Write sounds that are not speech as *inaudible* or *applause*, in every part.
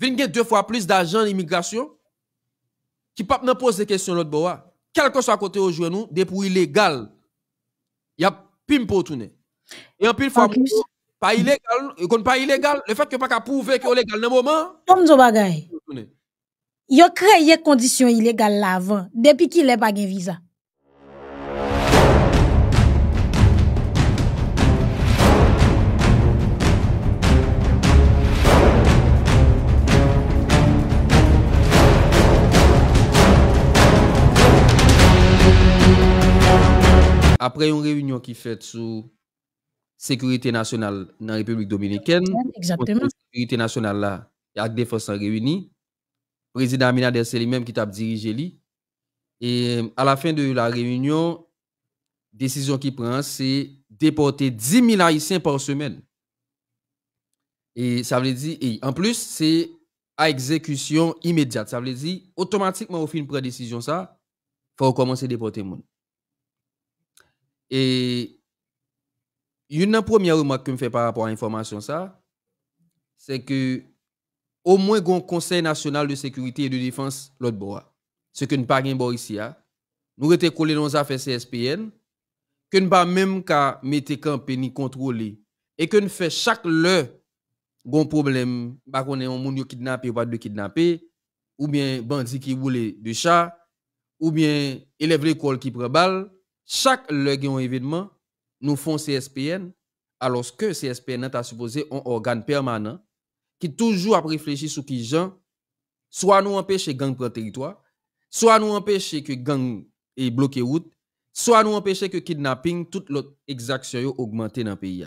vingé deux fois plus d'argent d'immigration qui pas nous poser des l'autre bois quel que soit côté au jouer nous depuis illégal y a pim pour tourner et en pile fois pas illégal qu'on pas illégal le fait que pas prouver que légal dans moment comme zo yo créé conditions illégales là avant depuis qu'il est pas gain visa après une réunion qui fait sur sécurité nationale dans la République dominicaine, La sécurité nationale là, avec forces réunie, président Mina c'est lui-même qui t'a dirigé lui. Et à la fin de la réunion, décision qui prend, c'est déporter 10 000 Haïtiens par semaine. Et ça veut dire, et en plus, c'est à exécution immédiate. Ça veut dire, automatiquement, au fin de la décision, ça, faut commencer à déporter les gens. Et une première remarque que me fait par rapport à l'information, ça, c'est que au moins le Conseil national de sécurité et de défense l'autre bois. Ce que nous pas ici hein. Nous été collés dans affaires CSPN que nous pas même qu'à mettre campé ni contrôler et que nous fait chaque l'heure gon problème bah qu'on est un monde kidnappé ou pas de kidnappé ou bien bandit qui voulait de chat ou bien élève l'école qui prend balle chaque le un événement, nous font CSPN, alors que CSPN est supposé un organe permanent qui toujours a réfléchi sur qui vient, soit nous empêcher gang prendre territoire, soit nous empêcher que gang et bloquer route, soit nous empêcher que kidnapping, toute l'autre exaction augmentent dans le pays.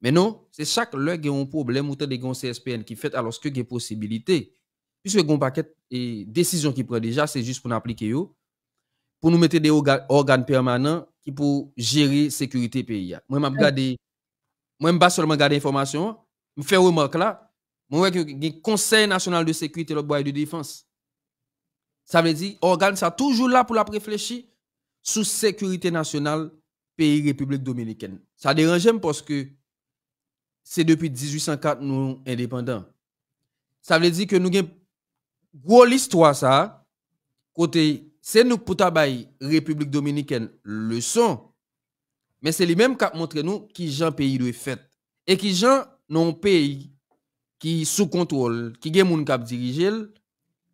Mais non, c'est chaque l'heure qu'il un problème ou des CSPN qui fait alors que des possibilités, possibilité. Puisque les paquet et décision qui prend déjà, c'est juste pour appliquer eux pour nous mettre des organes, permanents qui pour gérer sécurité pays. Moi, je ne moi, je pas seulement garder information, je fais remarque là, moi, le Conseil national de sécurité et de défense. Ça veut dire, organe, ça toujours là pour la réfléchir sur sécurité nationale pays République dominicaine. Ça dérange parce que c'est depuis 1804 nous indépendants. Ça veut dire que nous avons gros l'histoire ça côté c'est nous pour Tabay, République dominicaine leçon, mais c'est lui-même qui a montré nous qui gens pays de fait et qui gens non pays qui sous contrôle, qui gen moun kap dirige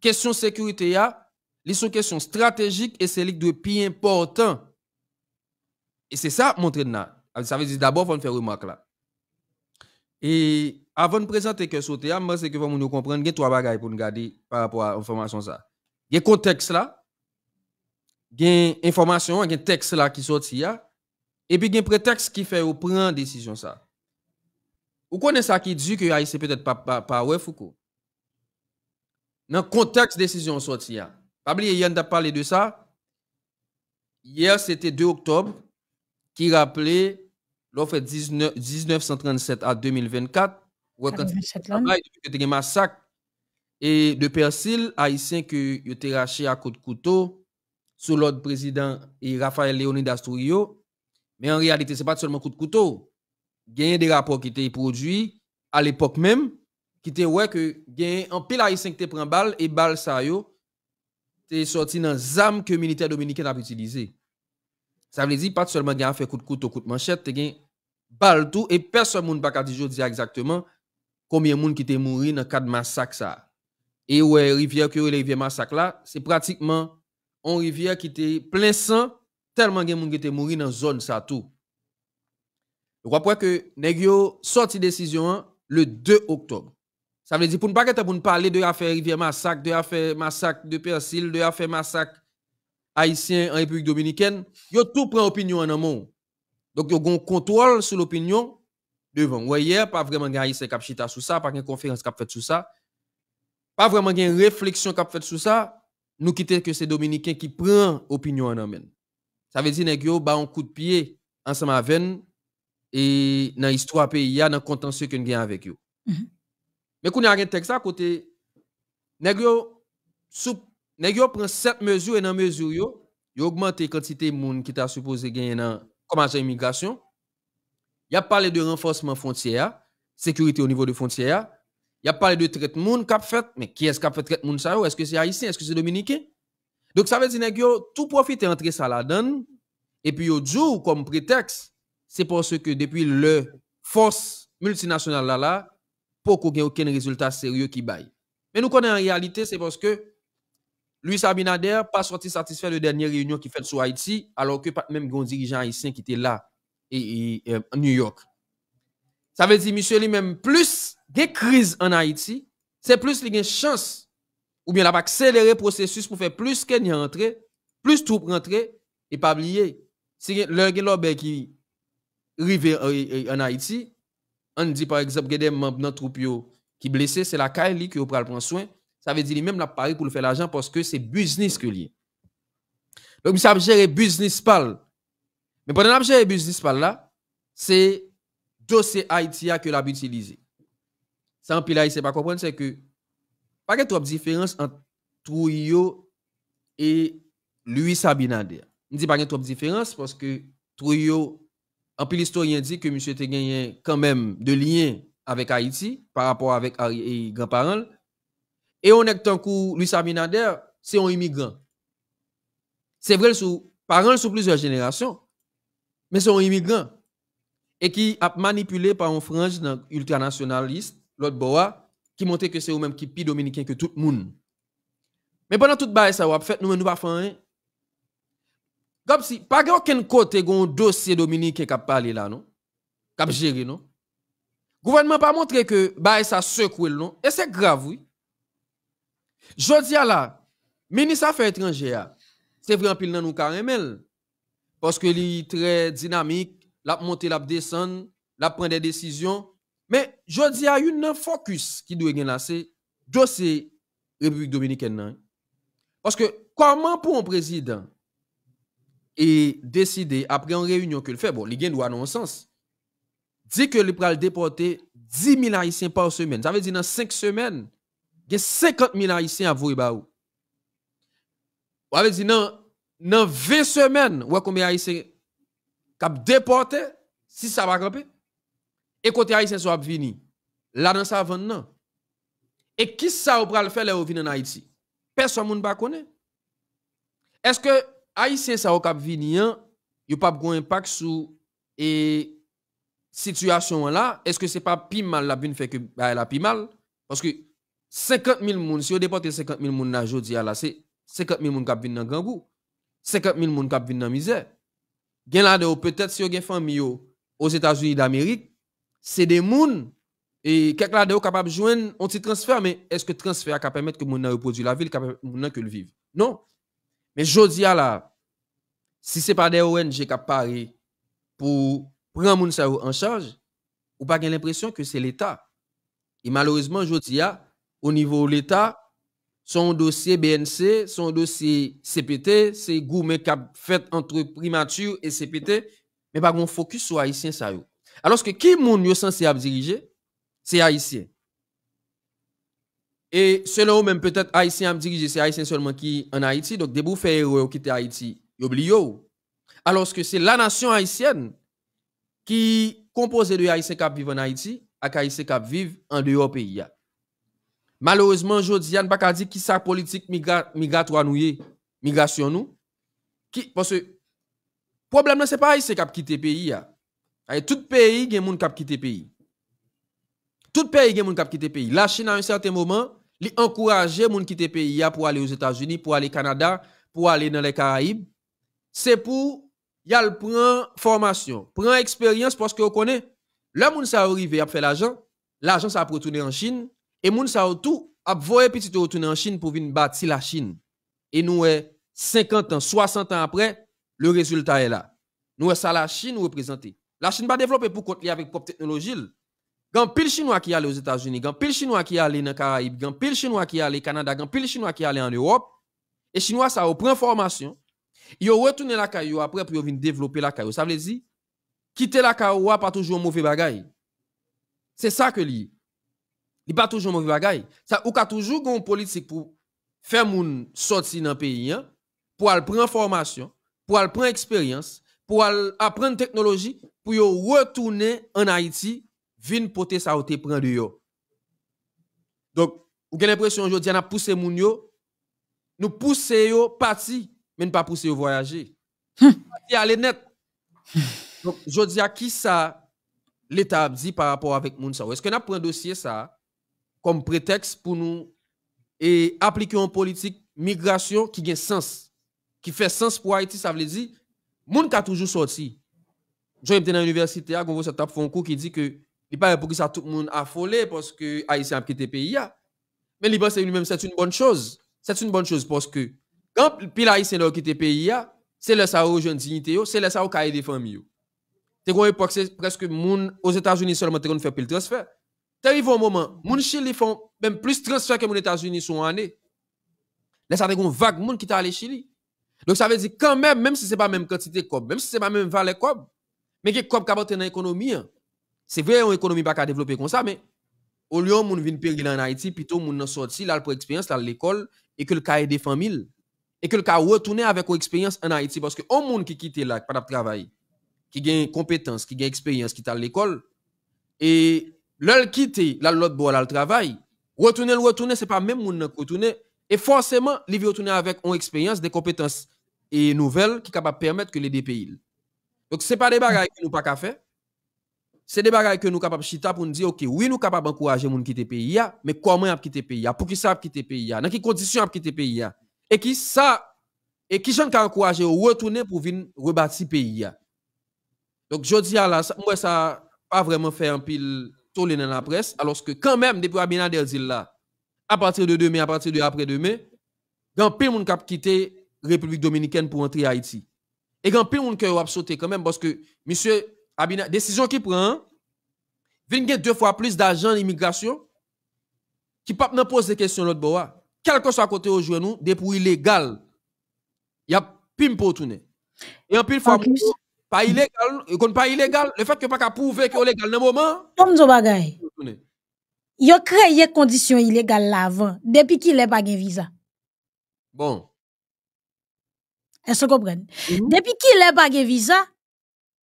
question sécurité a, li sont question stratégique et c'est li de plus important. Et c'est ça montrer là. Ah, ça veut dire d'abord faut faire remarque là. Et avant de présenter que sauter, moi c'est que vous nous comprendre, que trois bagages pour nous garder par rapport à l'information ça. Il y a contexte là, gen information, gen texte la ki a ya, epi gen prétexte ki fe ou pren qui sa. Ou vous sa ki di ki a peut-être pa, pa, pa we fouko? Nan konteks desisyon soti ya. Pabli yon a parlé de ça. Hier, c'était 2 octobre, qui rappelait l'offre 19, 1937 à 2024. il y a massacre et de persil haïtien que yo été à coup de couteau sous l'autre président et Raphaël Leonidas Trujillo, Mais en réalité, ce n'est pas seulement coup de couteau. Il y a des rapports qui étaient produits à l'époque même, qui étaient ouais que il en pile haïtien qui prend balle et balle ça yo t'es sorti dans armes que militaire dominicain a utilisé. Ça veut dire pas seulement gain fait coup de couteau, coup de manchette, t'es gain balle tout et personne ne peut dire dire exactement combien monde qui t'est mort dans cadre massacre ça. Et ouais rivière que rivière massacre là, c'est pratiquement on rivière qui était plein sang, tellement de moun qui était mort dans zone ça tout. Donc après que negyo sorti décision le 2 octobre. Ça veut dire pour ne pas pour parler de affaire rivière massacre, de affaire massacre de Persil, de affaire massacre haïtien en République dominicaine, yo tout prend opinion en amont. Donc yo gon contrôle sur l'opinion devant. Ouais, hier pas vraiment a haïtien cap chita sous ça, pas une conférence a fait sur ça. Pas vraiment une réflexion a fait sur ça nous quitter que c'est Dominicain qui prend opinion en amène. Ça veut dire que yo ba un coup de pied ensemble avec et dans histoire pays dans contentieux que nous gagne avec vous. Mhm. Mais quand Mais qu'on a un texte à côté nèg yo mesures prend sept mesures et dans mesure yo, yo augmenter quantité monde qui t'a supposé gagner dans comme agent immigration. Il a parlé de renforcement frontière, sécurité au niveau de frontière il y a parlé de traitement qui a fait, mais qui est-ce qui a fait traitement ça Est-ce que c'est haïtien Est-ce que c'est dominicain Donc ça veut dire que tout profite entre ça la donne et puis au jour comme prétexte, c'est parce que depuis le force multinationale là là, pour n'y aucun résultat sérieux qui baille. Mais nous connaissons en réalité, c'est parce que Luis Abinader pas sorti satisfait de la dernière réunion qui fait sur Haïti, alors que même grand dirigeant haïtien qui était là et, euh, New York. Sa ve di misyo li menm plus ge kriz an Haiti, se plus li gen chans ou bien la bak selere prosesus pou fe plus ken yon rentre, plus troupe rentre e pabliye. Si gen lor gen lor be ki rive an Haiti, an di par exemple gen den mab nan troupe yo ki blese, se la kare li ki ou pral pran swen, sa ve di li menm la pari pou le fe l'ajan paske se buznis ke li. Bek mi sa apjere buznis pal. Menpon an apjere buznis pal la, se dossier Haïti que l'a utilisé. Ça en pile sait pas comprendre c'est que pas de trop différence entre Trouillot et Louis Abinader. On dit pas de trop différence parce que Trouillot en pile historien dit que M. a quand même de lien avec Haïti par rapport avec les grands-parents et on est en coup Louis Abinader c'est un immigrant. C'est vrai sous parents sont plusieurs générations mais c'est un immigrant et qui a manipulé par un frange ultranationaliste, l'autre boa, qui montrait que c'est eux même qui est plus que tout le monde. Mais pendant toute bail ça, a fait, nous nous pas faire Comme si, pas aucun côté, un dossier dominicain qui a parlé là, non? Qui a géré, non? Gouvernement pas montré que bail ça secoue, non? Et c'est grave, oui. Jodi dis à le ministre Affaires étrangères, c'est vrai en pile dans nous carrément. Parce que est très dynamique, l ap monte, l ap desen, l ap pren de desisyon. Men, jodi a yon fokus ki dwe gen la se, do se Republik Dominik en nan. Paske, koman pou an prezident e deside apre an reyunyon ke l fe, bon, li gen dwe anonsans, di ke li pral depote 10.000 haisyen pa ou semen. Zave zi nan 5 semen, gen 50.000 haisyen avou e ba ou. Zave zi nan 20 semen, wakon be haisyen, Kap deporte, si sa va kapi. E kote Aïsè sa wap vini, la nan sa vann nan. E kis sa wap pral fè le wap vini nan Haiti? Pèson moun ba konen. Eske Aïsè sa wap kap vini an, yo pap gwen pak sou e situasyon la, eske se pa pi mal la bin fè ki ba ela pi mal? Panske 50.000 moun, si yo deporte 50.000 moun nan jodi a la, se 50.000 moun kap vini nan gangou, 50.000 moun kap vini nan mizèr. gen la peut-être si yo gen familles aux États-Unis d'Amérique, c'est des moun et quelques là de ou capable joindre un petit transfert mais est-ce que transfert capable permettre que moun reproduit la ville capable moun que le vivre. Non. Mais jodi a là si c'est pas des ONG qui paré pour prendre moun ça en charge ou pas gen l'impression que c'est l'État. Et malheureusement jodi au niveau de l'État son dossier BNC, son dossier CPT, c'est gourmet qui a fait entre primature et CPT, mais pas qu'on focus sur haïtien ça est Alors que qui moun yo censé diriger, c'est haïtien. Et selon eux même peut-être haïtien a diriger, c'est haïtien seulement qui en Haïti, donc debout fait erreur qui en Haïti, oublié. Alors que c'est la nation haïtienne qui composée de haïtiens qui vivent en Haïti, à haïtiens qui vivent en dehors pays. Malheureusement, jodi dis pas qui sa politique migratoire nous migration nous qui parce que problème là c'est pas c'est cap quitter pays a. tout pays gen moun cap quitter pays. Tout pays gen moun cap quitter pays. La Chine à un certain moment, li encourager moun quitter pays pour aller aux États-Unis, pour aller au Canada, pour aller dans les Caraïbes. C'est pour y le formation, prend expérience parce que on connaît le moun ça arrivé a l'argent, l'argent ça retourné en Chine et moun sa tout a petit retourner en Chine pour venir bâtir la Chine. Et nous, 50 ans, 60 ans après, le résultat est là. Nous, e ça la Chine représente. La Chine va développer pour contre avec propre technologie. Gan pile chinois qui allent aux États-Unis, gan pile chinois qui allent dans Caraïbes, gan pile chinois qui allent au Canada, gan pile chinois qui allent en Europe. Et chinois ça prend formation. Ils retourné la caillou après pour venir développer la caillou. Ça veut dire quitter la caillou pas toujours un mauvais bagage. C'est ça que li il pas toujours mauvais bagaille. Ça, ou qu'a toujours une politique pour faire moun sortir dans le pays, hein, pour aller prendre formation, pour aller prendre expérience, pour aller apprendre technologie, pour retourner en Haïti, venir porter sa ou te prendre yo. Donc, vous avez l'impression aujourd'hui, on a poussé moun yo, nous poussé yo parti, mais ne pas poussé yo voyager. Hmm. Parti aller net. Hmm. Donc, je dis à qui ça l'État dit par rapport avec moun Est-ce que a pris un dossier ça? comme prétexte pour nous et appliquer une politique migration qui a un sens. Qui fait sens pour Haïti, ça veut dire, monde qui toujours sorti. J'ai été à l'université, à vous Satap un coup qui dit que il pas pour que ça tout le monde affolé parce que Haïti a quitté le pays. Mais il pense lui-même, c'est une bonne chose. C'est une bonne chose parce que quand pile Haïtien a quitté le pays, c'est le ça aux jeunes dignité, c'est le ça aux cahiers des familles. C'est une époque, c'est presque monde aux États-Unis seulement qui fait le transfert. T'arrives au moment, Mon Chili font même plus transfert que les États-Unis sont année. Là, ça a une vague monde qui t'a allé Chili. Donc, ça veut dire quand même, même si ce n'est pas la même quantité de même si ce n'est pas la même valeur de cob, mais que cob qui dans l'économie, hein. c'est vrai, une économie pas qu'à développer comme ça, mais au lieu mon vin périr en Haïti, plutôt mon sorti là pour expérience là l'école et que le cas est des familles et que le cas retourner avec expérience en Haïti parce que on monde qui quitte là, pas de travail, qui gagne compétence, qui gagne expérience, qui est à l'école et L'ol quitte, la l'autre bois le travail. Retourner, le retourner, c'est pas même moun retourner. Et forcément, il retourner avec une expérience, des compétences et nouvelles qui capable permettre que les pays... Donc, ce n'est pas des bagages que nous pas faire. faire. C'est des bagages que nous capables chita pour nous dire, OK, oui, nous capables d'encourager les gens quittent le pays, mais comment ils quitter le pays? Pour qui ça quitter le pays? Dans quelles conditions ils quitter le pays? Et qui ça, et qui j'en encourager retourner pour venir rebâtir le pays? Donc, je dis à la, moi, ça pas vraiment fait un pile les dans la presse, alors que quand même, depuis Abinader dit là, à partir de demain, à partir de après-demain, grand peu moun cap quitter République dominicaine pour entrer à Haïti. Et quand peu monde qui a sauté quand même, parce que monsieur Abinader, décision qui prend, il deux fois plus d'argent d'immigration qui pas pose des questions l'autre bois. Hein. Quel que soit côté aujourd'hui, nous, depuis illégal. Il y a pim pour tourner. Et en pile pas illégal, kon euh, pas illégal, le fait que pas qu'à prouver que légal dans moment. Comme zo bagay. Yo créé condition illégale là avant, depuis qu'il est pas de visa. Bon. Est-ce que vous comprenez? Mm-hmm. Depuis qu'il est pas de visa,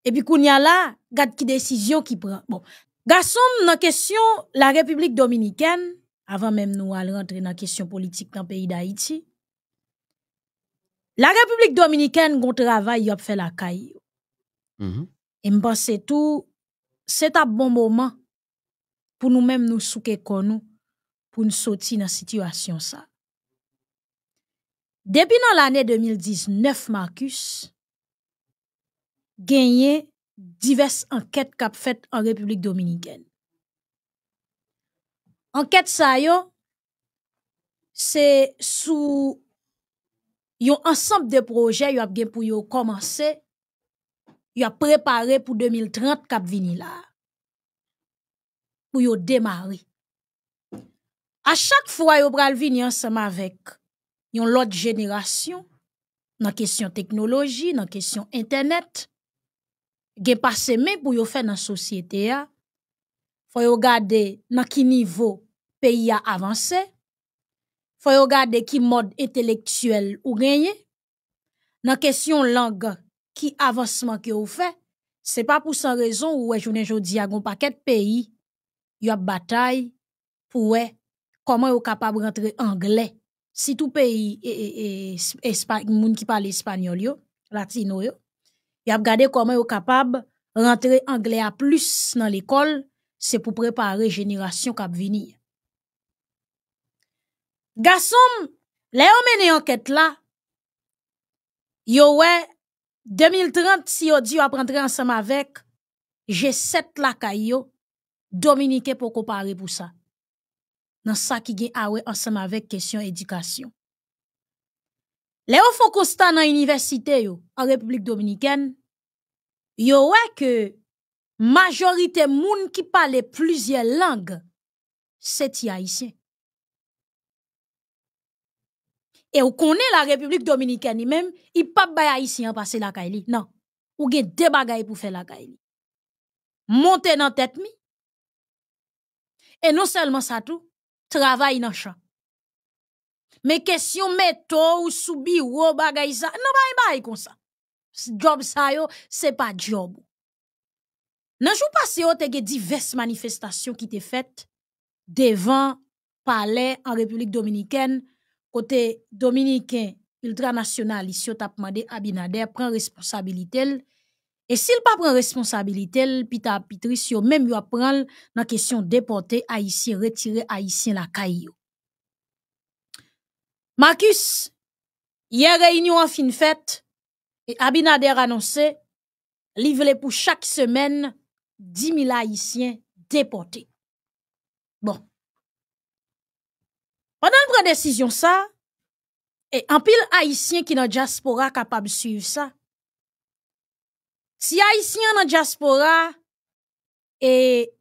et puis qu'on y a là, a qui décision qui prend. Bon. Garçon, dans question, la République dominicaine, avant même nous rentrer dans la question politique dans le pays d'Haïti, la République dominicaine, gon travail, y a fait la caille. Mm-hmm. Et me pense tout, c'est un bon moment pour nous-mêmes nous souquer nous pour nous sortir dans situation ça. Depuis l'année 2019, Marcus, gagné diverses enquêtes qu'a faites en République dominicaine. Enquête ça c'est sous un ensemble de projets yo a bien pour commencer y a préparé pour 2030 Cap vini pour démarrer. À chaque fois yo pral vini ensemble avec yon l'autre génération nan question technologie, la question internet, gen passé men pou yo faire nan société. Faut faut yo garder nan ki niveau peyi regardé Faut faut yo garder ki mode intellectuel ou question nan question langue, qui avancement que vous fait c'est pas pour sans raison ou est journée dis à gon paquet pays y a bataille pour comment vous capable rentrer anglais si tout pays et et qui e, parle espagnol latino yo y a regardé comment vous capable rentrer anglais à plus dans l'école c'est pour préparer génération qui venir garçon les enquête là yo ouais 2030, si on dit qu'on avec ensemble avec, j'ai G7 la pour Dominique pour ça. pour ça. Dans ça qui avec awe ah ensemble avec question éducation. Le yo fokosta nan République yo, en République dominicaine yo majorité que majorité moun ki plusieurs plusieurs langues se a Et vous connaissez la République dominicaine, même, il n'y a pas de haïtien passer la caille. Non. Vous avez des bagailles pour faire la caille. Montez dans la tête. Mi. Et non seulement ça, tout, travail dans le champ. Mais question metto ou soubi ou bagay ça, non, bah, comme ça. Job ça, yo, c'est pas job. Nan jou passé, yo, te diverses manifestations qui te faites devant palais en République Dominicaine dominicain, ultranational ici yo t'a demandé Abinader prend responsabilité. Et sil pas prend responsabilité, responsabilité, Peter, ta on même même yo la question nan retirer depote retirer la Marcus, hier réunion en fin fête et Abinader annoncé annoncé pour chaque semaine, 10 000 haïtiens déportés. Bon, pendant le prend décision ça, et en pile haïtien qui dans diaspora capable de suivre ça. Si haïtien dans diaspora, et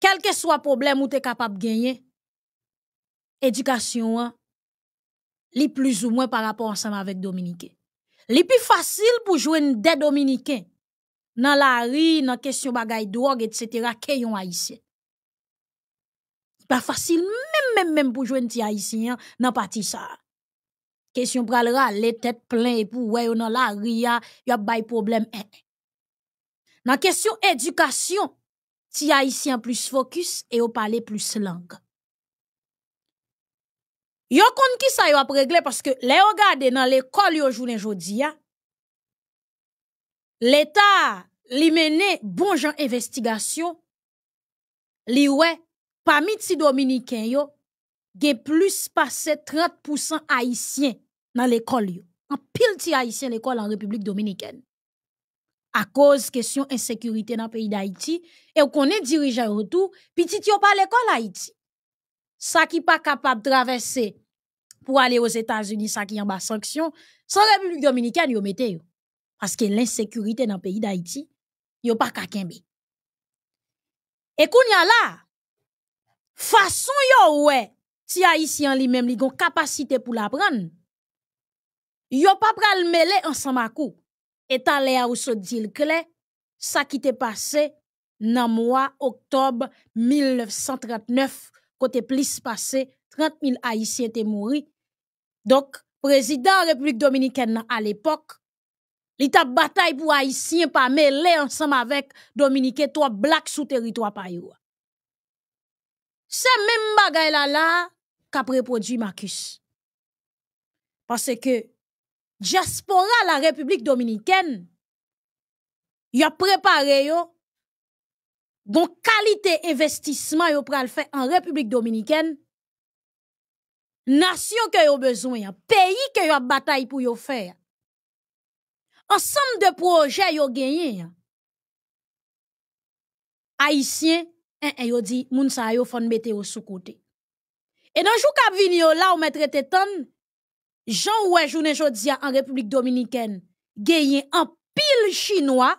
quel que soit le problème ou es capable de gagner, éducation, hein, les plus ou moins par rapport ensemble avec Dominique. les plus facile pour jouer des Dominicains dans la rue, dans la question de drogue, etc., que un haïtien. Pas facile, mais même même pour jouer un petit haïtien dans parti ça. Question pral les tête plein pour ouais dans la ria, y a bail problème. Hein, hein. Dans question éducation, ti haïtien plus focus et au parler plus langue. Yo kon ki sa yo ap regle parce le yo gade nan l'école yo jounen jodi ya, hein. L'état li mene bon jan investigation li wè parmi ti dominicain yo, a plus passé 30% haïtiens dans l'école. En pile de haïtiens l'école en République Dominicaine. À cause question insécurité dans le pays d'Haïti, et on est dirigeant autour petit yon pas l'école Haïti. Ça qui pas capable de traverser pour aller aux États-Unis, ça qui en bas sanction, la République Dominicaine yon mette Parce que l'insécurité dans le pays d'Haïti, yon pas kakembe. Et qu'on y a là, façon yo ouais, si Haïtien lui-même, li gon capacité pour l'apprendre. Yo pas pral mêler ensemble à coup. Et talé ou so dil clé, ça qui t'est passé le mois octobre 1939, côté plus passé 30 000 Haïtiens étaient morts. Donc, président République Dominicaine à l'époque, il t'a bataille pour Haïtiens pas mêler ensemble avec Dominique, toi black sous territoire pa yo. même bagay là là qu'a reproduit Marcus. Parce que diaspora la République Dominicaine, y a préparé yo, bon qualité investissement yo pral fait en République Dominicaine, nation que yo besoin, pays que yo bataille pour yo faire. Ensemble de projets yo gagné. Haïtien, en, dit, moun sa yo fon sous côté. Et dans jour cap vini là ou mettre tétan Jean ouais journée en République Dominicaine gagné en pile chinois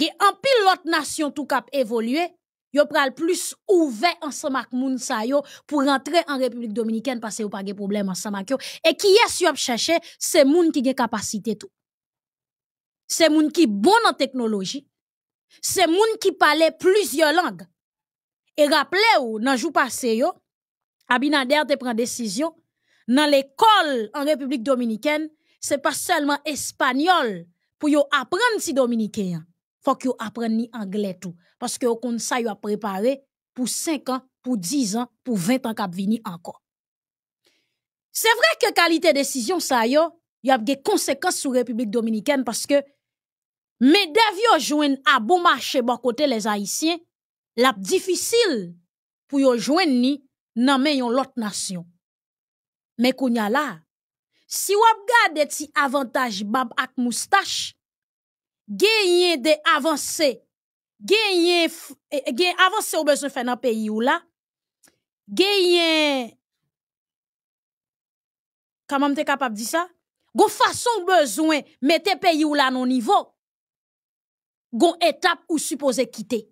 gè en pile l'autre nation tout cap évoluer yo pral plus ouvert ensemble ak moun sa pour rentrer en République Dominicaine parce que pas de problème ensemble ak yo et qui est yo chercher c'est moun qui a capacité tout c'est moun qui bon en technologie c'est moun qui parle plusieurs langues et rappelez vous vous nan jou passé Abinader te prend décision dans l'école en République dominicaine, c'est pas seulement espagnol pour yo apprendre si dominicain. Faut que yo apprenne ni anglais tout parce que au ça yo a préparé pour 5 ans, pour 10 ans, pour 20 ans k'ap encore. C'est vrai que qualité décision ça yo, y a des conséquences sur République dominicaine parce que mais a joué à bon marché bon côté les haïtiens, l'a difficile pour yo joué ni nan men yon lot nation y kounya la, si wap gade ti avantage bab ak moustache, genyen de avance, genyen e, e, gen au ou besoin fè nan pays ou la, genyen, kaman mte kapab di sa? Gon façon besoin mette pays ou la non niveau gon étape ou suppose quitter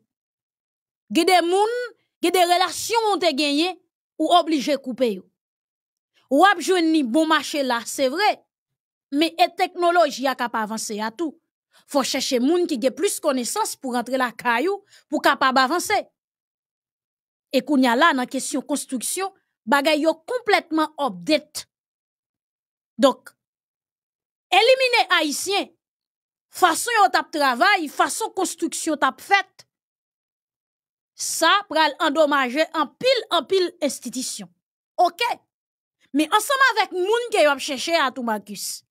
Gede moun, gede relations ont te genye, ou oblige couper yo. Ou ap ni bon marché la, c'est vrai. Mais et technologie a kap avancer à tout faut chercher moun ki ge plus connaissance pour rentre la kayou pour capable avancer et qu'on y ya la nan question construction bagay yo complètement obdet. donc éliminer Haïtien façon yo tap travail façon construction tap faite, ça pral endommager en pile en pile institution. OK. Mais ensemble avec gens qui ont cherché à tout Marcus.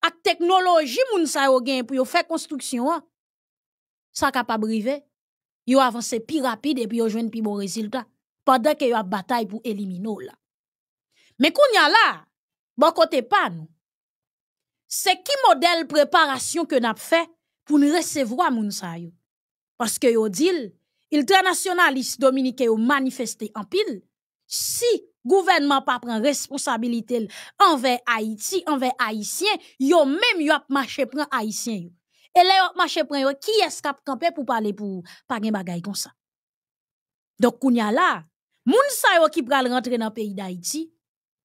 À technologie moun sa qui pour la construction. Ça capable Ils ont avancé plus rapide et puis ont joine plus bon résultat pendant que ont a bataille pour éliminer là. Mais quand y a là bon côté pas C'est qui modèle préparation que n'a fait pour recevoir les gens? Parce que ont dit Internationaliste Dominique yo manifesté en pile. Si gouvernement pas prend responsabilité envers Haïti, envers Haïtien, yo même yo a marché prend Haïtien Et là yo marché prend yo qui est cap pour parler pour pas gen bagay comme ça. Donc kounya là, moun sa yo ki pral rentrer dans pays d'Haïti,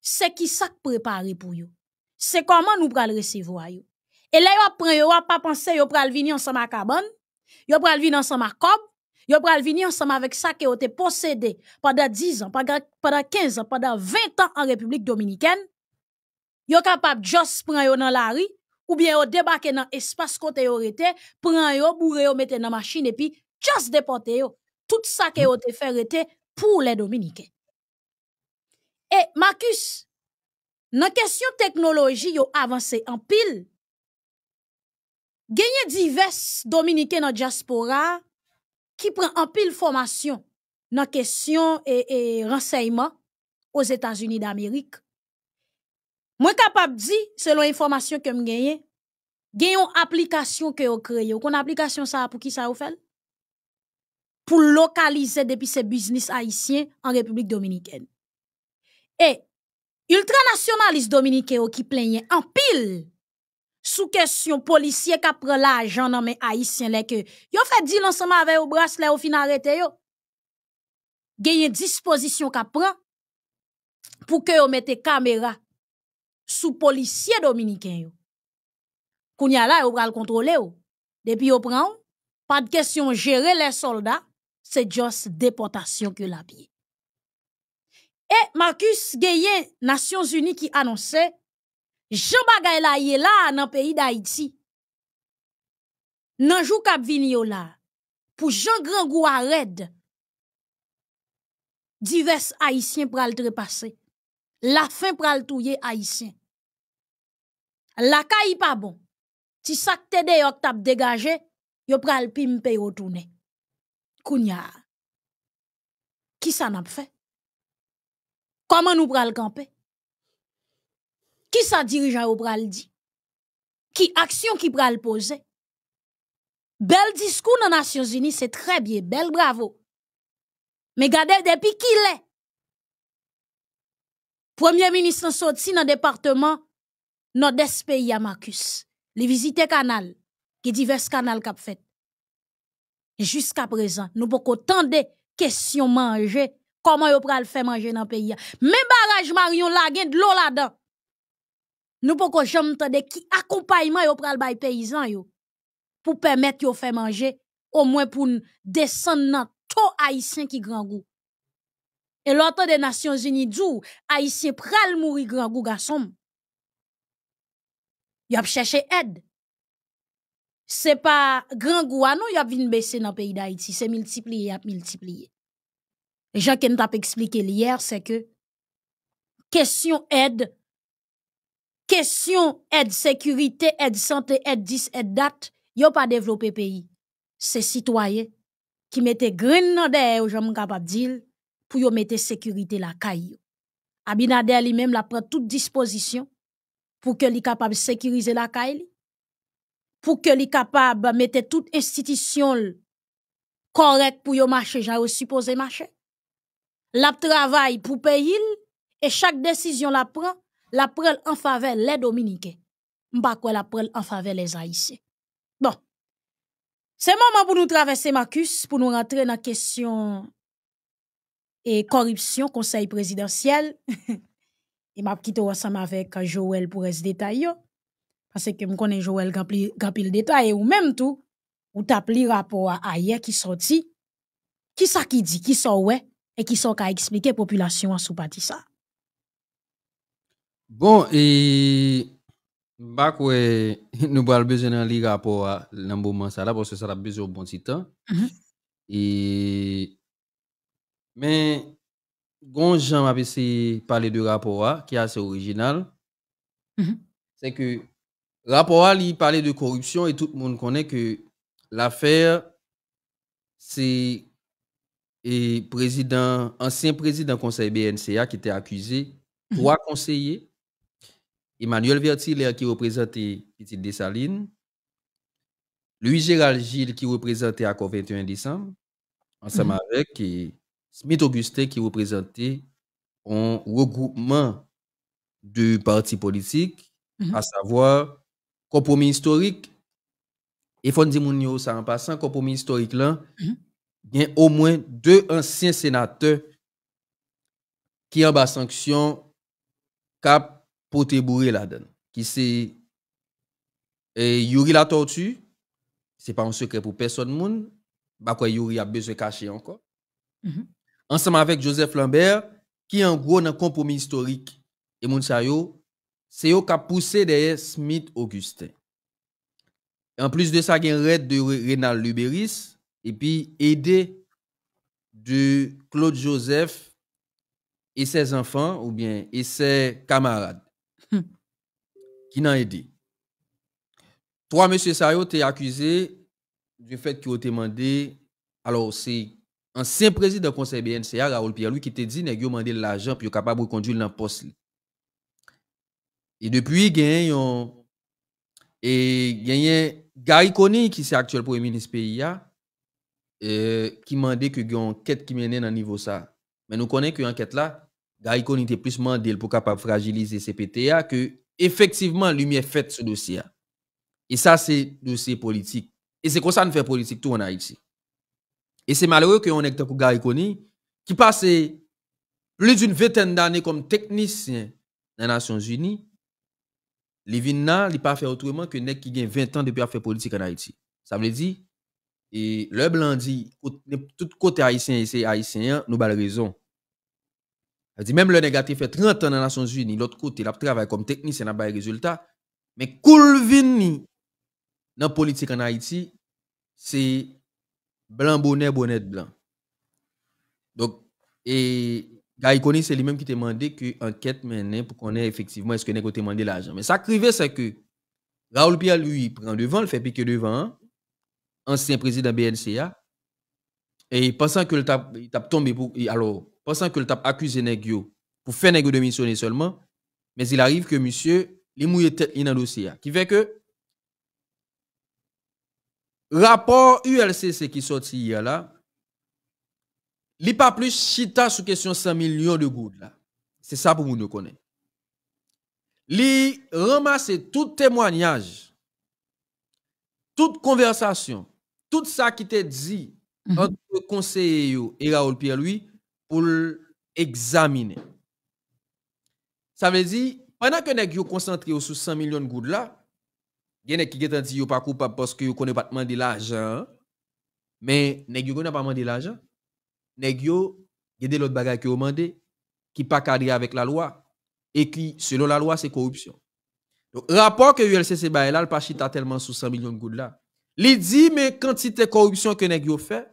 c'est qui ça préparé pour yo. C'est comment nous pral recevoir yo. Et là yo prend yo pas penser yo pral venir ensemble à cabane, yo pral venir ensemble à cob, Yo pral vini ensemble avec ça que ont possédé pendant 10 ans, pendant 15 ans, pendant 20 ans en République dominicaine. Yo capable juste prendre dans la rue ou bien yo débarquer dans espace côté yo été, prendre yo mettre dans machine et puis juste déporter Tout ça que vous fait était pour les dominicains. Et Marcus, dans question technologie yo en en pile. Gagné divers Dominicains dans la diaspora qui prend en pile formation dans les question et, renseignements aux États-Unis d'Amérique. Moi, capable de dire, selon informations que je gagne, a une application que vous créez. Quelle application ça pour qui ça fait Pour localiser depuis ce business haïtiens en République dominicaine. Et, ultranationaliste dominicain qui plaignait en pile sous question policier qui prennent l'argent dans mes haïtiens les que yo fait deal ensemble avec au bracelet au final arrêté yo une disposition qui prend pour que yo mette caméra sous policier dominicain yo Vous y le contrôler depuis yo prend pas de question gérer les soldats c'est juste déportation que la avez. et Marcus Gayen, Nations Unies qui annonçait Jean bagay la ye la nan pays d'Haïti. Nan jou kap vini yo la. Pou jan gran Divers Haïtiens pral trepase. La fin pral touye Haïtien. La kay pa bon. Ti sa de yok tap dégage, Yo pral pimpe yo tourne. Kounya. Ki sa nap fait? Comment nou pral kampe? qui sa dirigeant ou pral di? Qui action qui pral posé Bel discours dans Nations Unies, c'est très bien, bel bravo. Mais regardez depuis qui est. Premier ministre sorti dans le département nord des pays à Marcus. Les visiter canal, qui divers canal qu'a fait. Jusqu'à présent, nous pouvons tant de questions manger. Comment yon le fait manger dans le pays? Même barrage Marion la de l'eau là-dedans. Nous pouvons jamais entendre qui accompagnement yo pral bay paysan yo pour permettre yo faire manger au moins pour descendre dans tout haïtien qui grand goût. Et l'autre des Nations Unies dit haïtien pral mourir grand goût garçon. y a cherché aide. C'est pas grand goût à nous, ils a vinn baisser dans pays d'Haïti, c'est multiplié, a multiplié. Jean Ken t'a expliqué hier c'est que question aide question aide sécurité, aide santé, aide 10, aide date, yo pas développé pays. C'est citoyen qui mettaient grain dans derrière, j'aime capable dire, pour yo mettre sécurité la caille. Abinader lui-même la prend toute disposition pour que li capable sécuriser la caille, pour que li capable mettre toute institution correcte pour yo marcher, j'ai supposé marcher. La travail pour payer et chaque décision la prend la preuve en faveur les Dominicains. Mpa quoi la preuve en faveur les Haïtiens. Bon. C'est moment pour nous traverser Marcus, pour nous rentrer dans la question et corruption, conseil présidentiel. *laughs* et m'a quitté ensemble avec Joël pour les détails. Parce que je connais Joël qui le détail. Ou même tout, ou tape le rapport à qui sorti. Qui ça qui dit, qui ça ouais, et qui ça qui a population en sous ça. Bon, et nous avons besoin d'un rapport à un moment parce que ça a besoin de bon temps. Et mais bon m'a parler de rapport à qui est assez original. Mm-hmm. C'est que rapport à lui parler de corruption et tout le monde connaît que l'affaire c'est et président ancien président conseil BNCA qui était accusé mm-hmm. trois conseillers Emmanuel Vertiller qui représentait Petite Dessaline, Louis-Gérald Gilles qui représentait à 21 décembre, ensemble mhm. avec Smith Augustin qui représentait un regroupement de partis politiques, mhm. à savoir compromis historique. Et faut ça en passant, compromis historique là, mhm. il y a au moins deux anciens sénateurs qui ont bas sanction cap te bourrer là-dedans. Qui c'est Yuri la tortue, c'est pas un secret pour personne parce bah quoi Yuri a besoin de cacher encore. Mhm. Ensemble avec Joseph Lambert, qui en gros un compromis historique, et moun yo, c'est yo qui a poussé derrière Smith Augustin. En plus de ça, il y a un raid de Renal Luberis, et puis aidé de Claude Joseph et ses enfants, ou bien et ses camarades qui n'a aidé. Trois messieurs ça été accusé du fait qu'ils ont demandé, alors c'est ancien président du conseil BNCA, Raoul Pierre-Louis, qui a dit qu'ils ont demandé l'argent pour capable de conduire dans le poste. Et depuis, il y a Gary Coney, qui est actuel premier ministre Pia, qui demandé que y une enquête qui menait dans niveau ça. Mais nous connaissons que l'enquête là, Gary Coney était plus demandé pour capable fragiliser CPTA que effectivement, lumière faite ce dossier. Et ça, c'est dossier politique. Et c'est comme ça nous fait politique tout en Haïti. Et c'est malheureux que ait un Gary qui passe plus d'une vingtaine d'années comme technicien dans les Nations Unies. Les ne pas fait autrement que nek qui gagne 20 ans depuis à faire politique en Haïti. Ça veut dire, et le blanc dit, tout côté haïtien et c'est haïtien, nous avons raison même le négatif fait 30 ans dans les Nations Unies, l'autre côté, il a travaillé comme technicien, il a des résultats. Mais Koulvini, dans la politique en Haïti, c'est blanc bonnet, bonnet blanc. Donc, et Gaïkoni, c'est lui-même qui t'a demandé que enquête menée pour qu'on ait effectivement est-ce que a demandé l'argent. Mais ça crivait, c'est que Raoul Pierre, lui, prend devant, le fait piquer devant, hein, ancien président BNCA, et pensant que il tape tombé pour. Alors, pensant que le tape accusé Negio pour faire Negio démissionner seulement, mais il arrive que monsieur, il mouille tête dans le dossier. Qui fait que, rapport ULCC qui sorti hier là, il pas plus chita sous question 100 millions de gouttes là. C'est ça pour vous nous connaître. Li ramasse tout témoignage, toute conversation, tout ça qui était dit mhm. entre le conseiller et Raoul Pierre-Louis pour l'examiner. Ça veut dire, pendant que nèg yo concentré sur 100 millions de gouttes là, gen qui getan dit yo pas coupable parce que ne connaissent pas demander l'argent, mais nèg yo pas demandé l'argent. Nèg yo a de l'autre bagage que a demandé, qui pas cadré avec la loi et qui selon la loi c'est corruption. Donc rapport que ULCC a, là, le pas chita tellement sur 100 millions de gouttes là. Il dit mais quantité corruption que nèg yo fait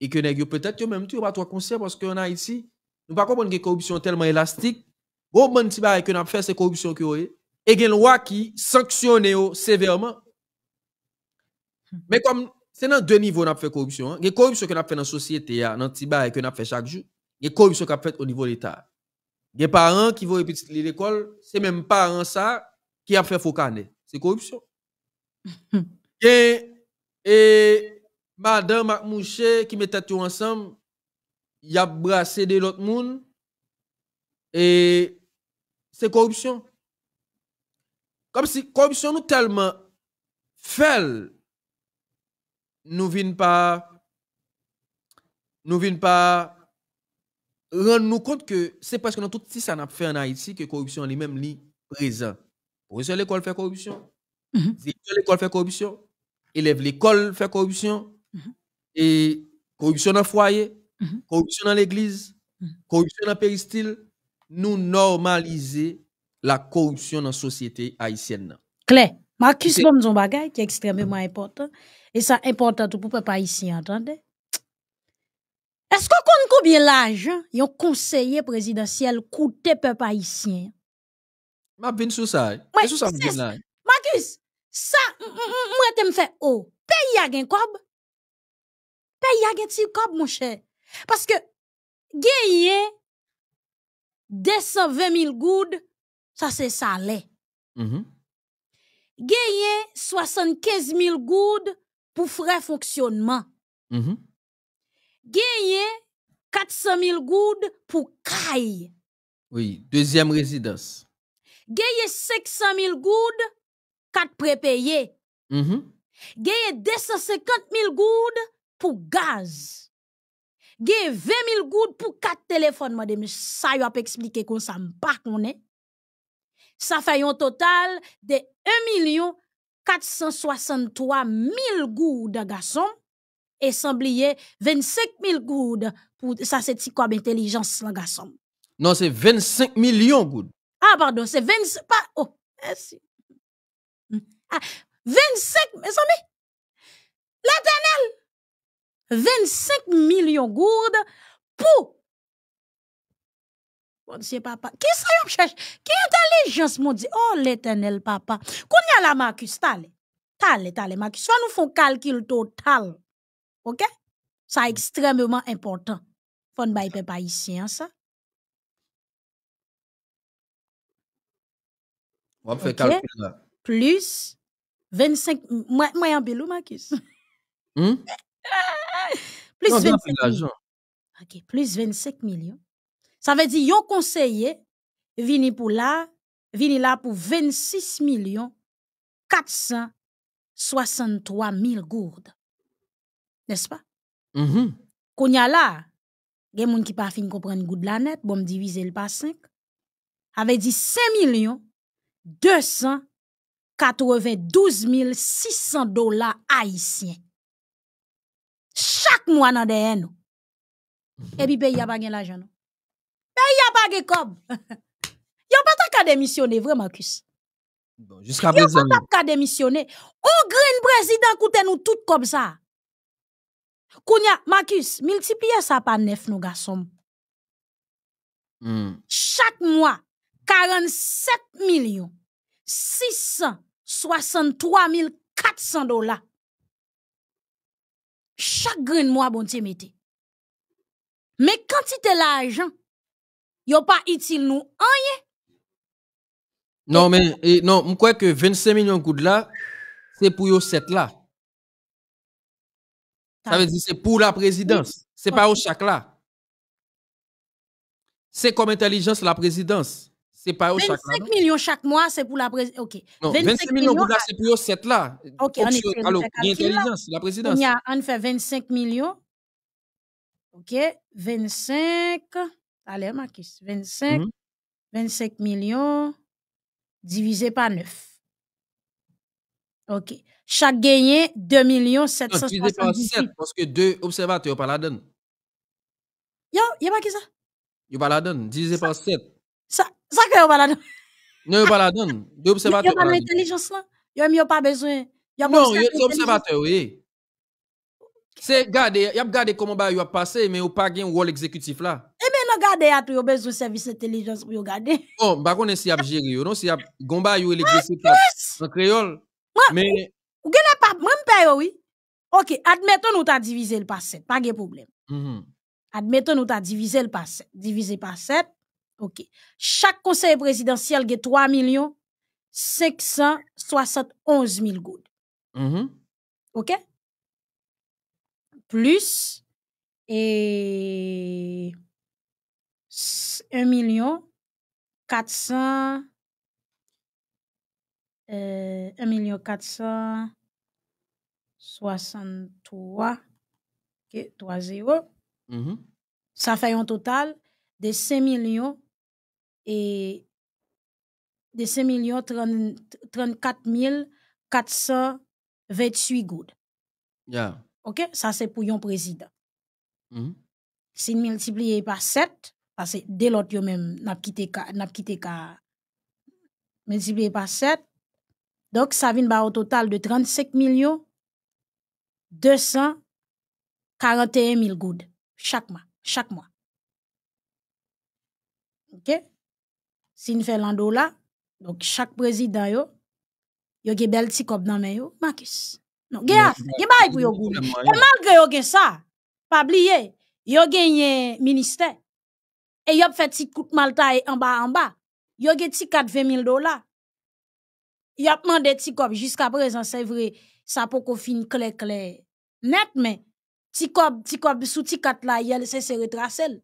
et que nèg peut-être yo même tu pas trop conscient parce qu'en Haïti nous pas comprendre que corruption tellement élastique bon bon petit bail que n'a fait c'est corruption que et gen loi qui sanctionne sévèrement mais comme c'est dans deux niveaux n'a fait corruption hein. la corruption que n'a fait dans société hein. dans petit bail que n'a fait chaque jour gen corruption qu'a fait au niveau de l'état Les parents qui vont petit l'école c'est même parents ça qui a fait faux c'est corruption *laughs* et Madame mouche qui mettait tout ensemble, y a brassé de l'autre monde et c'est corruption. Comme si corruption nous tellement fait nous vînons pas, nous vînons pas rendre nous compte que c'est parce que dans tout si ça n'a fait en Haïti que corruption est même li présent. Professeur l'école fait corruption, mhm. l'école fait corruption, élève l'école fait corruption, Mhm. Et corruption dans le foyer, mhm. corruption dans l'église, mhm. corruption dans péristyle, nous normaliser la corruption dans la société haïtienne. Claire, Marcus c'est un bagay qui est extrêmement important. Et ça important pour le peuple haïtien, entendez? Est-ce qu'on compte combien l'argent un conseiller présidentiel coûte peuple haïtien? Ma bin sou ça. Eh. C'est eh. ça, Marcus, ça, moi, te me fait oh. Pays a gen kob, parce que, gagné 220 000 goud, ça c'est salé. Mm 75 000 goud pour frais fonctionnement. Mm-hmm. gagner 400 000 goud pour caille. Oui, deuxième résidence. gagner 500 000 goud, 4 prépayés. Mm-hmm. gagner 250 000 goud, pour gaz. Gen 20 000 goud pour 4 téléphones, madame. Ça, y a expliqué ça. Ça fait un total de 1 million 463 000 goud garçon. Et sans 25 000 goud pour, ça c'est quoi l'intelligence intelligence, la garçon. Non, c'est 25 millions goud. Ah, pardon, c'est 25, pas, oh, merci. 25, mes amis. L'éternel! 25 millions de gourdes pour Bon c'est papa, que sa yon cherche? Quelle intelligence mon Dieu? Oh, l'éternel papa. y a la Marcus, tale. Tale, tale, Marcus. nous nous fon calcul total. Ok? est extrêmement important. Fon bay pe ici, ça. On va faire calcul Plus 25, mwen bilou, Marcus. Hmm? *laughs* Plus 25 millions. plus 25 millions. Ça veut dire yon conseiller vini pour là, vini là pour 26 millions 463 000 gourdes. N'est-ce pas? Mm -hmm. Qu'on y a là, gen moun ki pa fin comprendre goud la net, bon diviser le par 5, avait dit 5 millions 292 600 dollars haïtiens mwan an mhm. Et nou. puis, peyi a bagen la jan nou. Peyi a bagen kob. *laughs* pas ta ka démissionner, vraiment, Marcus. Bon, Yo ta ka démissionner. O green président, kouten nous tout comme ça. Kounya, Marcus, multipliye ça par neuf, nous, gasom. Mm. Chaque mois, 47 millions, 663 400 dollars chaque grain moi bon Dieu mette. Mais quantité l'argent, il pas utile nous d'utilité. Non, mais, eh, je crois que 25 millions de là, c'est pour yo 7 là. Ça veut dire, que c'est pour la présidence. C'est pas au chaque là. C'est comme intelligence la présidence c'est pas au chaque 25 millions chaque mois, c'est pour la présidence. 25, millions, pour c'est pour 7 là. OK, on est Alors, la présidence. Il y a, on fait 25 millions. OK, 25. Allez, Marcus, 25. 25 mhm. millions divisé par 9. OK. Chaque gagné, 2 millions 778. Non, divisé par 7, parce que deux observateurs par la donne. Yo, y'a pas que ça? Y'a pas la donne, divisé par 7. Ça, ça ke yo baladon? Non, y'a baladon. Yo observateur. Hein. là? Yo n'y a pa besoin. Non, a observateur, oui. Se gade, gade koman ba a men pa gen wol exécutif la. Eh ben nan gade bezwen service pou gade. Bon, bah, si a jiri yo, non si y'a gomba un la. ou gen pas. pa, mwen pe oui. Ok, admettons nou ta divisé l pa Pas de problème. Mhm. Admettons -hmm. nou ta divisé l pa par OK. Chaque conseil présidentiel gagne 3 571 000 gouttes. Mm -hmm. OK? Plus et 1 million 400 euh, 1 million 463 okay, 3 0. Mm -hmm. Ça fait un total de 5 millions et de 5 millions, 34 428 gouttes. OK? Ça, c'est pour un président. Mm -hmm. Si multiplié par 7, parce que dès l'autre, yo même, n'a quitté n'a quitté multiplié par 7. Donc, ça vient au total de 35 millions 241 000 gouttes chaque mois. Chaque mois. OK? Sin fè landou la. Nouk chak prezidant yo. Yo ge bel tikop nan men yo. Makis. Nou ge as. Ge bay pou yo go. E man gre yo ge sa. Pabli ye. Yo genye minister. E yo fè tikout malta e anba anba. Yo ge tikat 20.000 dola. Yo ap mande tikop. Jiska prezant se vre. Sa pou kofin kle kle. Net men. Tikop, tikop sou tikat la. Yel se se retrasel.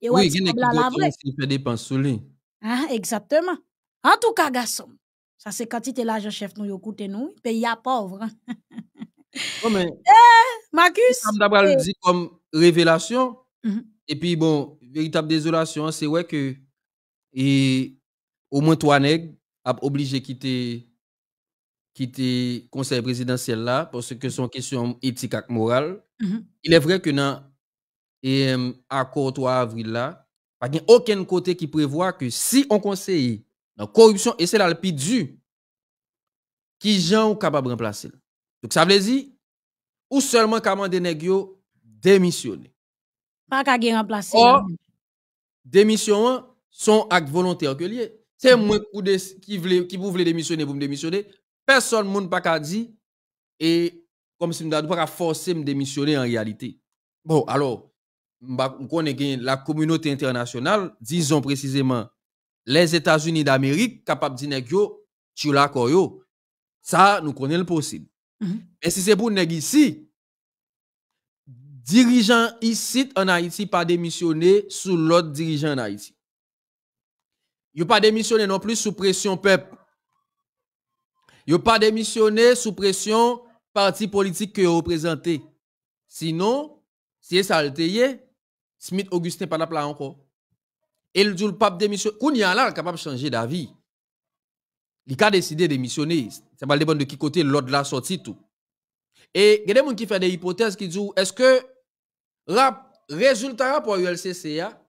Yo wè tikob la la vre. Si fè depan sou li. Hein, exactement. En tout cas, garçon, ça c'est quand quantité l'argent chef nous écoutez nous, pays à pauvre. Hein. mais, *laughs* eh, Marcus. Eh. comme révélation. Mm-hmm. Et puis bon, véritable désolation, c'est vrai que et au moins toi nègres a obligé quitter quitter conseil présidentiel là parce que son question éthique et morale. Mm-hmm. Il est vrai que dans et 3 euh, avril là, pas de aucun côté qui prévoit que si on conseille la corruption, et c'est là le plus qui gens capable de remplacer. Donc ça veut dire, ou seulement comment des démissionner. Pas qu'à remplacer. démission sont acte volontaire. que lié. C'est mm-hmm. moi qui voulais qui démissionner vous me démissionner. Personne peut pas dit dire et comme si me pas forcer me démissionner en réalité. Bon, alors la communauté internationale, disons précisément les États-Unis d'Amérique, capable de dire tu Ça, nous connaissons le possible. Mhm. Mais si c'est pour nous ici, dirigeant ici en Haïti pas démissionner sous l'autre dirigeant en Haïti. Il pas démissionner non plus sous pression peuple. Il pas démissionner sous pression parti politique que représentez. Sinon, si ça le Smith Augustin pas là encore. Et le pape démissionne. a là capable de changer d'avis. Il a décidé de démissionner. Ça va dépendre de qui côté l'ordre la sortie tout. Et il y a des gens qui font des hypothèses qui disent est-ce que le résultat pour ULCCA,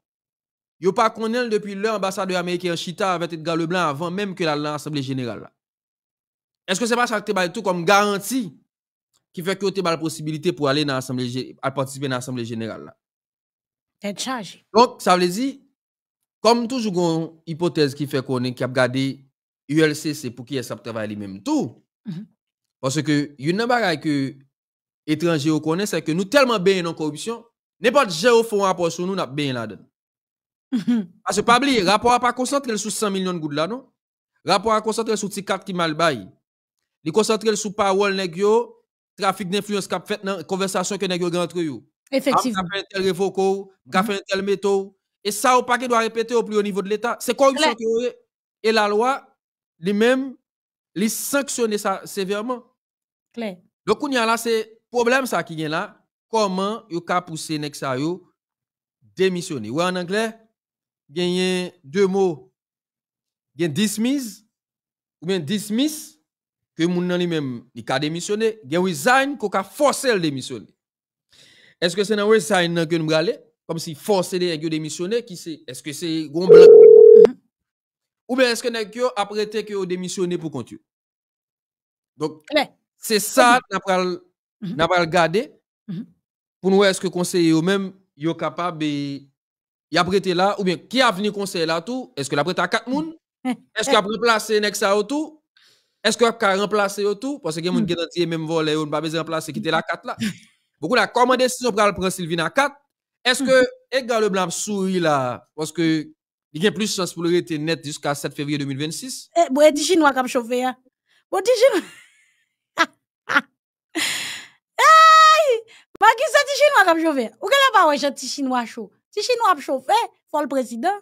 il n'y pas connu depuis l'ambassadeur américain Chita avec Edgar Leblanc avant même que l'Assemblée générale. Est-ce que c'est pas ça est tout comme garantie qui fait que tu as la possibilité pour aller dans participer à l'Assemblée générale? Donc, ça veut dire, comme toujours, une hypothèse qui fait qu'on est qui a gardé ULCC pour qui est-ce travaille lui-même tout. Mhm. Parce que, une que étrangers connaissent, c'est que nous tellement bien en corruption, n'importe qui fait un rapport sur nous, nous bien là-dedans. Mhm. Parce que, pas oublier, rapport n'a pas concentré sur 100 millions de gouttes là, non? Rapport à concentré sur petit cartes qui mal bail. Il concentré sur parole nèg yo, trafic d'influence qui a fait dans conversation que nous avons entre vous ah, Effectivement. Gaffe tel révoco, gaffe tel métaux. Et ça, au paquet doit répéter au plus haut niveau de l'État. C'est corruption Et la loi, lui-même, les sanctionner ça sévèrement. Donc, on y a là, c'est problème ça qui vient là. Comment vous pouvez pousser nek démissionner? Ou en anglais, a deux mots. Gagne dismiss ou bien dismiss que moun nan lui-même il ka démissionner. Gagne resign qu'on ka forcer à démissionner. Est-ce que c'est un ça que nous allons Comme si force de démissionner, qui c'est Est-ce que c'est gon blanc mm-hmm. Ou bien est-ce que nous après que vous démissionné pour continuer Donc, c'est ça que nous allons garder. Mm-hmm. pour nous, est-ce que conseiller lui-même est capable de prêter là, ou bien qui a venu conseiller là tout, est-ce que la avez à 4 personnes mm-hmm. Est-ce qu'il a remplacé Nexa au tout Est-ce qu'il a remplacé au tout Parce que les gens qui ont même volé, on ne pas besoin de remplacer, qui était la 4 là. *laughs* Beaucoup la comment décision pour prendre Sylvina 4 Est-ce que le *laughs* Leblanc sourit là parce que il y a plus de chance pour le rester net jusqu'à 7 février 2026 Eh bon, dit chinois comme chauffer. Hein. Bon, dit chinois. *laughs* Aïe! Pas qui ça dit chinois comme est Ou que là pas ouais, dit chinois chaud. Dit chinois chauffer, faut le président.